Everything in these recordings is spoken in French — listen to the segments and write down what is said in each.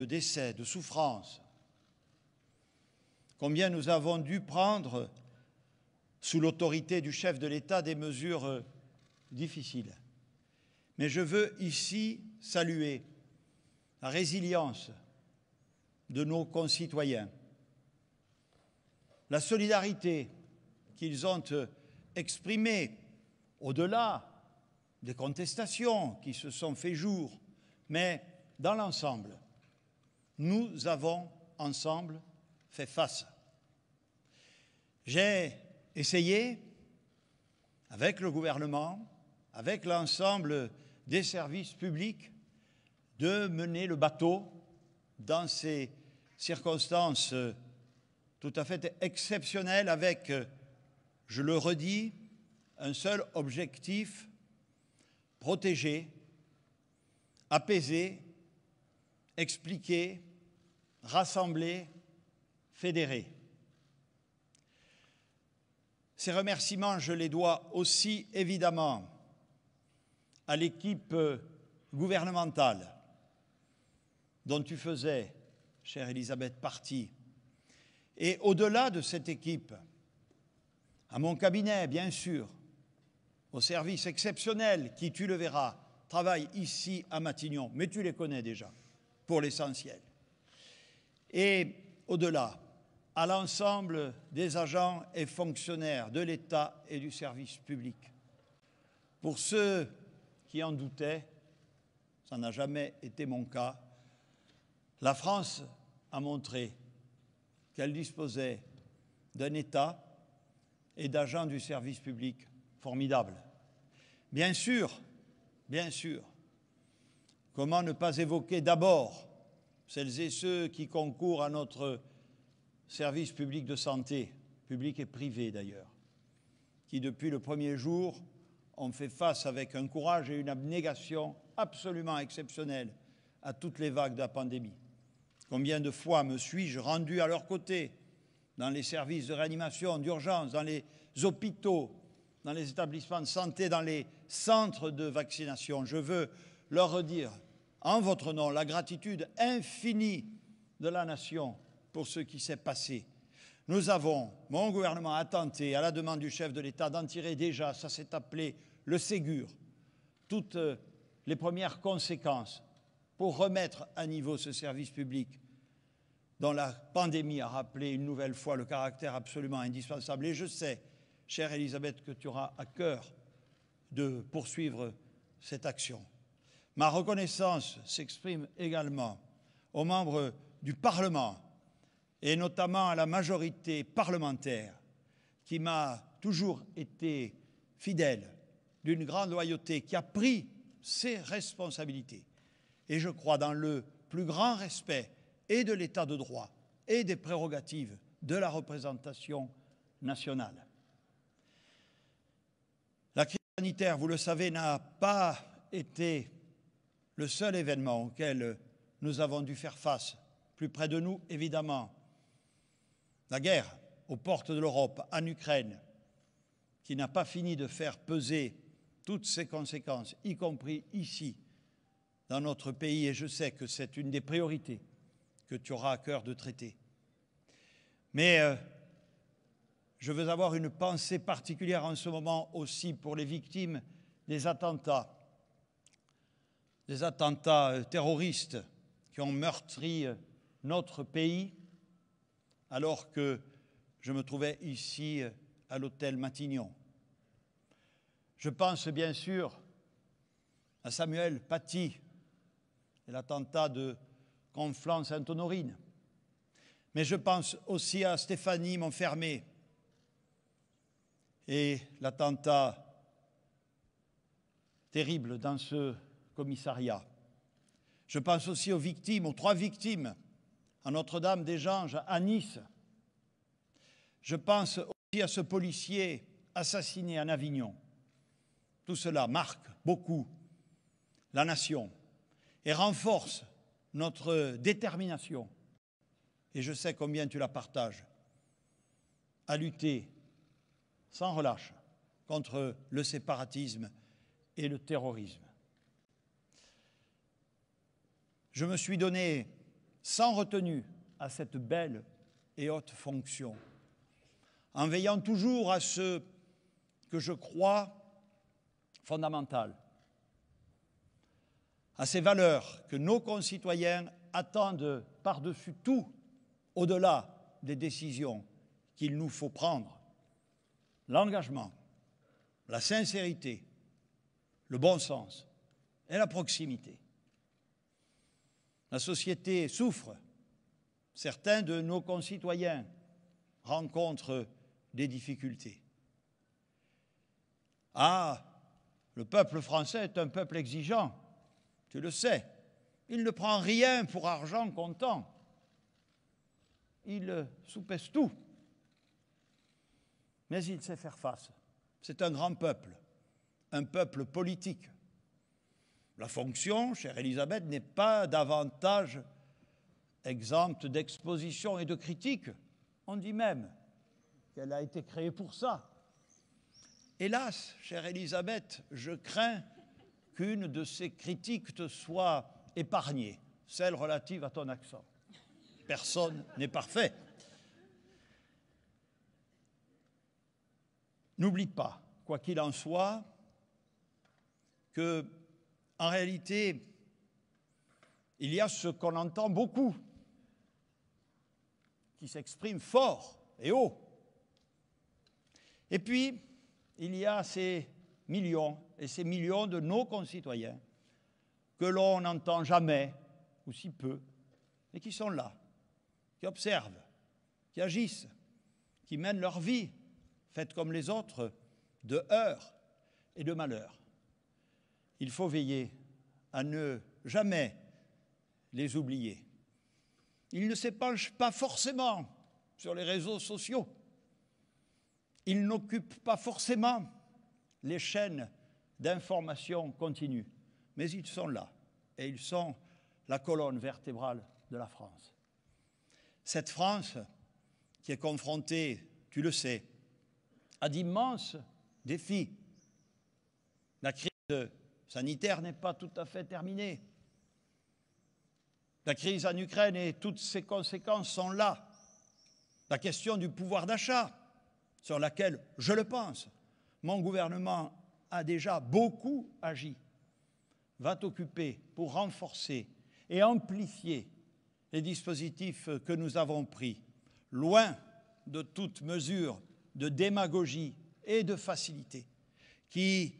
de décès, de souffrances. Combien nous avons dû prendre, sous l'autorité du chef de l'État, des mesures euh, difficiles. Mais je veux ici saluer la résilience de nos concitoyens, la solidarité qu'ils ont euh, exprimée au-delà des contestations qui se sont fait jour, mais dans l'ensemble, nous avons ensemble fait face. J'ai essayé, avec le gouvernement, avec l'ensemble des services publics, de mener le bateau dans ces circonstances tout à fait exceptionnelles avec, je le redis, un seul objectif, protéger, apaiser expliquer, rassembler, fédérer. Ces remerciements, je les dois aussi évidemment à l'équipe gouvernementale dont tu faisais, chère Elisabeth, partie. Et au-delà de cette équipe, à mon cabinet, bien sûr, au service exceptionnel qui, tu le verras, travaille ici à Matignon, mais tu les connais déjà pour l'essentiel. Et au-delà, à l'ensemble des agents et fonctionnaires de l'État et du service public. Pour ceux qui en doutaient, ça n'a jamais été mon cas, la France a montré qu'elle disposait d'un État et d'agents du service public formidables. Bien sûr, bien sûr, Comment ne pas évoquer d'abord celles et ceux qui concourent à notre service public de santé, public et privé d'ailleurs, qui depuis le premier jour ont fait face avec un courage et une abnégation absolument exceptionnels à toutes les vagues de la pandémie. Combien de fois me suis-je rendu à leur côté, dans les services de réanimation, d'urgence, dans les hôpitaux, dans les établissements de santé, dans les centres de vaccination Je veux leur redire en votre nom la gratitude infinie de la nation pour ce qui s'est passé. Nous avons, mon gouvernement a tenté, à la demande du chef de l'État, d'en tirer déjà, ça s'est appelé le Ségur, toutes euh, les premières conséquences pour remettre à niveau ce service public dont la pandémie a rappelé une nouvelle fois le caractère absolument indispensable. Et je sais, chère Elisabeth, que tu auras à cœur de poursuivre cette action. Ma reconnaissance s'exprime également aux membres du Parlement et notamment à la majorité parlementaire qui m'a toujours été fidèle, d'une grande loyauté, qui a pris ses responsabilités. Et je crois dans le plus grand respect et de l'état de droit et des prérogatives de la représentation nationale. La crise sanitaire, vous le savez, n'a pas été le seul événement auquel nous avons dû faire face, plus près de nous évidemment, la guerre aux portes de l'Europe en Ukraine, qui n'a pas fini de faire peser toutes ses conséquences, y compris ici, dans notre pays, et je sais que c'est une des priorités que tu auras à cœur de traiter. Mais euh, je veux avoir une pensée particulière en ce moment aussi pour les victimes des attentats des attentats euh, terroristes qui ont meurtri euh, notre pays, alors que je me trouvais ici euh, à l'hôtel Matignon. Je pense bien sûr à Samuel Paty et l'attentat de Conflans-Sainte-Honorine. Mais je pense aussi à Stéphanie Montfermé et l'attentat terrible dans ce commissariat. Je pense aussi aux victimes, aux trois victimes à Notre-Dame-des-Anges, à Nice. Je pense aussi à ce policier assassiné en Avignon. Tout cela marque beaucoup la nation et renforce notre détermination, et je sais combien tu la partages, à lutter sans relâche contre le séparatisme et le terrorisme. Je me suis donné sans retenue à cette belle et haute fonction, en veillant toujours à ce que je crois fondamental, à ces valeurs que nos concitoyens attendent par-dessus tout, au-delà des décisions qu'il nous faut prendre. L'engagement, la sincérité, le bon sens et la proximité. La société souffre. Certains de nos concitoyens rencontrent des difficultés. Ah, le peuple français est un peuple exigeant, tu le sais. Il ne prend rien pour argent comptant. Il soupèse tout. Mais il sait faire face. C'est un grand peuple, un peuple politique, la fonction, chère Elisabeth, n'est pas davantage exempte d'exposition et de critique. On dit même qu'elle a été créée pour ça. Hélas, chère Elisabeth, je crains qu'une de ces critiques te soit épargnée, celle relative à ton accent. Personne n'est parfait. N'oublie pas, quoi qu'il en soit, que en réalité, il y a ce qu'on entend beaucoup, qui s'exprime fort et haut. Et puis, il y a ces millions et ces millions de nos concitoyens que l'on n'entend jamais, ou si peu, mais qui sont là, qui observent, qui agissent, qui mènent leur vie, faite comme les autres, de heurts et de malheurs il faut veiller à ne jamais les oublier. Ils ne s'épanchent pas forcément sur les réseaux sociaux. Ils n'occupent pas forcément les chaînes d'information continue. Mais ils sont là et ils sont la colonne vertébrale de la France. Cette France qui est confrontée, tu le sais, à d'immenses défis. La crise sanitaire n'est pas tout à fait terminé. La crise en Ukraine et toutes ses conséquences sont là. La question du pouvoir d'achat, sur laquelle, je le pense, mon gouvernement a déjà beaucoup agi, va t'occuper pour renforcer et amplifier les dispositifs que nous avons pris, loin de toute mesure de démagogie et de facilité, qui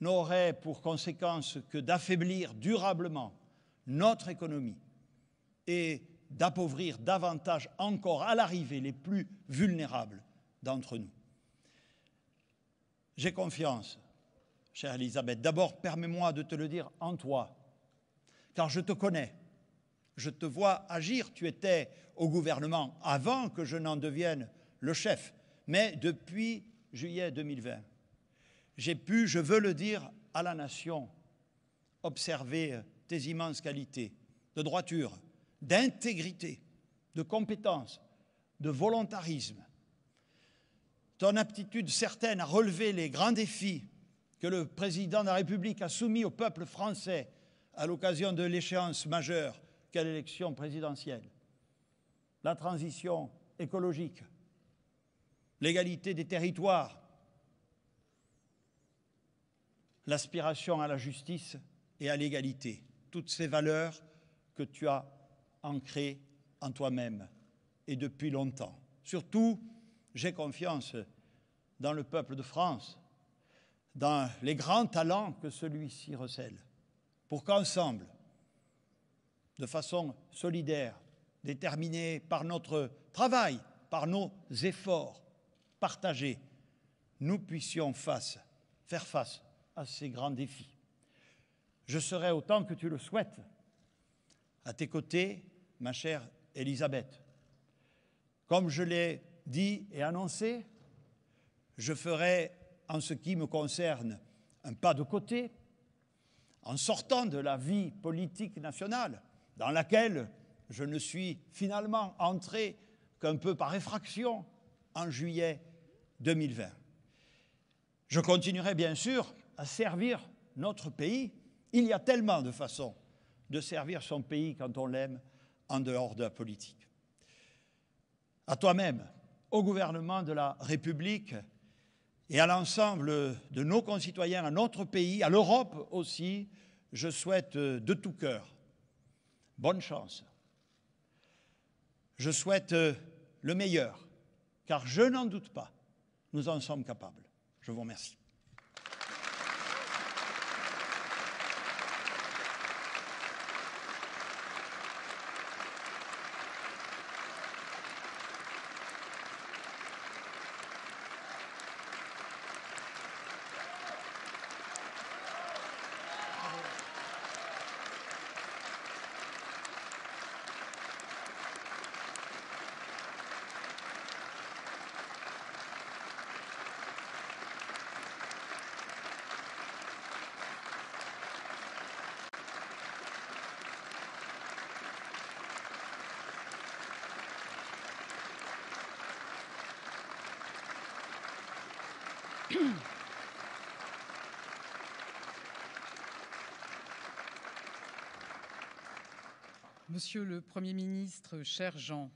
n'aurait pour conséquence que d'affaiblir durablement notre économie et d'appauvrir davantage encore à l'arrivée les plus vulnérables d'entre nous. J'ai confiance, chère Elisabeth. D'abord, permets-moi de te le dire en toi, car je te connais, je te vois agir. Tu étais au gouvernement avant que je n'en devienne le chef, mais depuis juillet 2020 j'ai pu, je veux le dire à la nation, observer tes immenses qualités de droiture, d'intégrité, de compétence, de volontarisme, ton aptitude certaine à relever les grands défis que le président de la République a soumis au peuple français à l'occasion de l'échéance majeure qu'est l'élection présidentielle, la transition écologique, l'égalité des territoires, l'aspiration à la justice et à l'égalité, toutes ces valeurs que tu as ancrées en toi-même et depuis longtemps. Surtout, j'ai confiance dans le peuple de France, dans les grands talents que celui-ci recèle, pour qu'ensemble, de façon solidaire, déterminée par notre travail, par nos efforts partagés, nous puissions faire face à ces grands défis. Je serai autant que tu le souhaites à tes côtés, ma chère Elisabeth. Comme je l'ai dit et annoncé, je ferai en ce qui me concerne un pas de côté en sortant de la vie politique nationale dans laquelle je ne suis finalement entré qu'un peu par effraction en juillet 2020. Je continuerai bien sûr à servir notre pays. Il y a tellement de façons de servir son pays quand on l'aime en dehors de la politique. À toi-même, au gouvernement de la République et à l'ensemble de nos concitoyens, à notre pays, à l'Europe aussi, je souhaite de tout cœur bonne chance. Je souhaite le meilleur, car je n'en doute pas, nous en sommes capables. Je vous remercie. Monsieur le Premier ministre, cher Jean,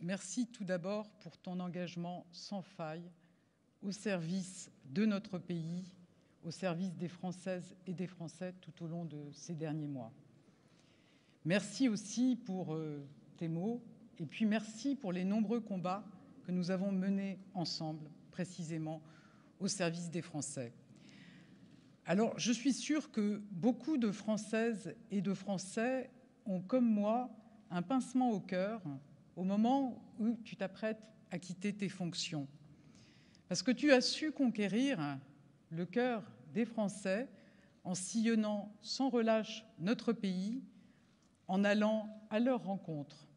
merci tout d'abord pour ton engagement sans faille au service de notre pays, au service des Françaises et des Français tout au long de ces derniers mois. Merci aussi pour euh, tes mots et puis merci pour les nombreux combats que nous avons menés ensemble, précisément au service des Français. Alors, je suis sûre que beaucoup de Françaises et de Français ont, comme moi, un pincement au cœur au moment où tu t'apprêtes à quitter tes fonctions. Parce que tu as su conquérir le cœur des Français en sillonnant sans relâche notre pays, en allant à leur rencontre.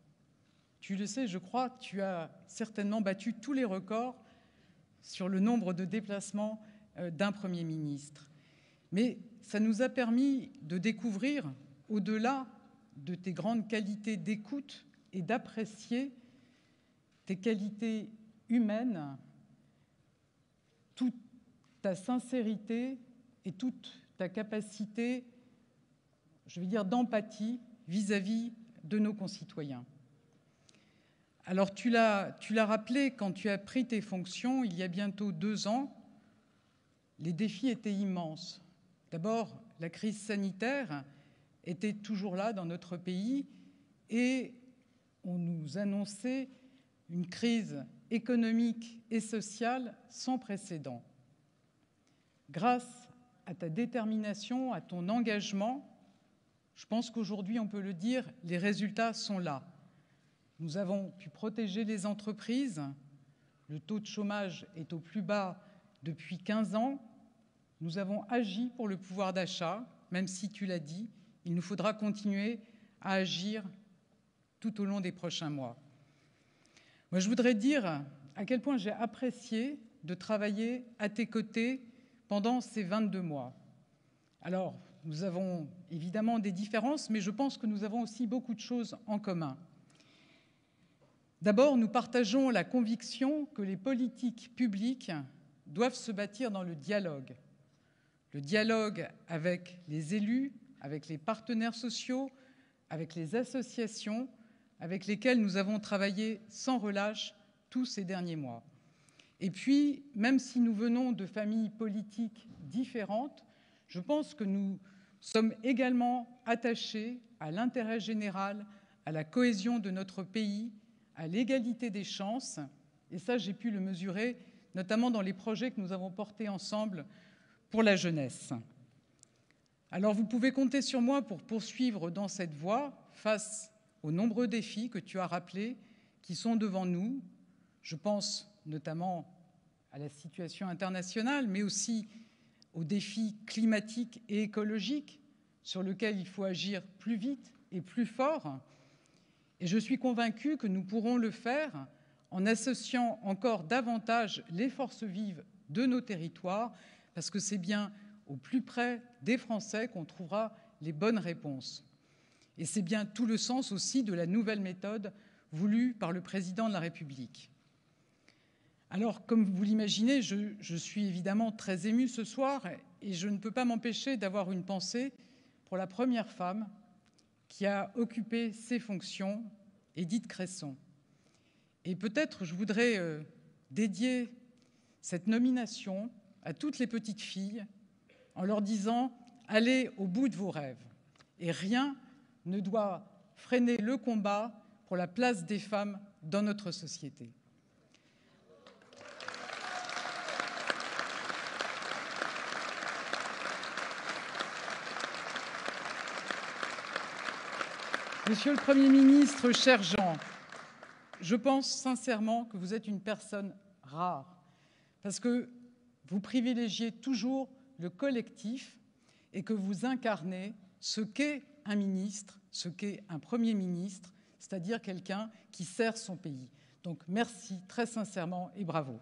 Tu le sais, je crois, tu as certainement battu tous les records sur le nombre de déplacements euh, d'un Premier ministre. Mais ça nous a permis de découvrir, au-delà de tes grandes qualités d'écoute et d'apprécier tes qualités humaines, toute ta sincérité et toute ta capacité, je veux dire, d'empathie vis-à-vis de nos concitoyens. Alors tu l'as, rappelé, quand tu as pris tes fonctions il y a bientôt deux ans, les défis étaient immenses. D'abord, la crise sanitaire était toujours là dans notre pays et on nous annonçait une crise économique et sociale sans précédent. Grâce à ta détermination, à ton engagement, je pense qu'aujourd'hui, on peut le dire, les résultats sont là. Nous avons pu protéger les entreprises. Le taux de chômage est au plus bas depuis 15 ans. Nous avons agi pour le pouvoir d'achat, même si tu l'as dit, il nous faudra continuer à agir tout au long des prochains mois. Moi, je voudrais dire à quel point j'ai apprécié de travailler à tes côtés pendant ces 22 mois. Alors, nous avons évidemment des différences, mais je pense que nous avons aussi beaucoup de choses en commun. D'abord, nous partageons la conviction que les politiques publiques doivent se bâtir dans le dialogue. Le dialogue avec les élus, avec les partenaires sociaux, avec les associations avec lesquelles nous avons travaillé sans relâche tous ces derniers mois. Et puis, même si nous venons de familles politiques différentes, je pense que nous sommes également attachés à l'intérêt général, à la cohésion de notre pays à l'égalité des chances. Et ça, j'ai pu le mesurer, notamment dans les projets que nous avons portés ensemble pour la jeunesse. Alors vous pouvez compter sur moi pour poursuivre dans cette voie face aux nombreux défis que tu as rappelés qui sont devant nous. Je pense notamment à la situation internationale, mais aussi aux défis climatiques et écologiques sur lesquels il faut agir plus vite et plus fort. Et je suis convaincue que nous pourrons le faire en associant encore davantage les forces vives de nos territoires, parce que c'est bien au plus près des Français qu'on trouvera les bonnes réponses. Et c'est bien tout le sens aussi de la nouvelle méthode voulue par le président de la République. Alors, comme vous l'imaginez, je, suis évidemment très émue ce soir et je ne peux pas m'empêcher d'avoir une pensée pour la première femme qui a occupé ses fonctions, Edith Cresson. Et peut-être je voudrais euh, dédier cette nomination à toutes les petites filles en leur disant allez au bout de vos rêves. Et rien ne doit freiner le combat pour la place des femmes dans notre société. Monsieur le Premier ministre, cher Jean, je pense sincèrement que vous êtes une personne rare, parce que vous privilégiez toujours le collectif et que vous incarnez ce qu'est un ministre, ce qu'est un Premier ministre, c'est-à-dire quelqu'un qui sert son pays. Donc merci très sincèrement et bravo.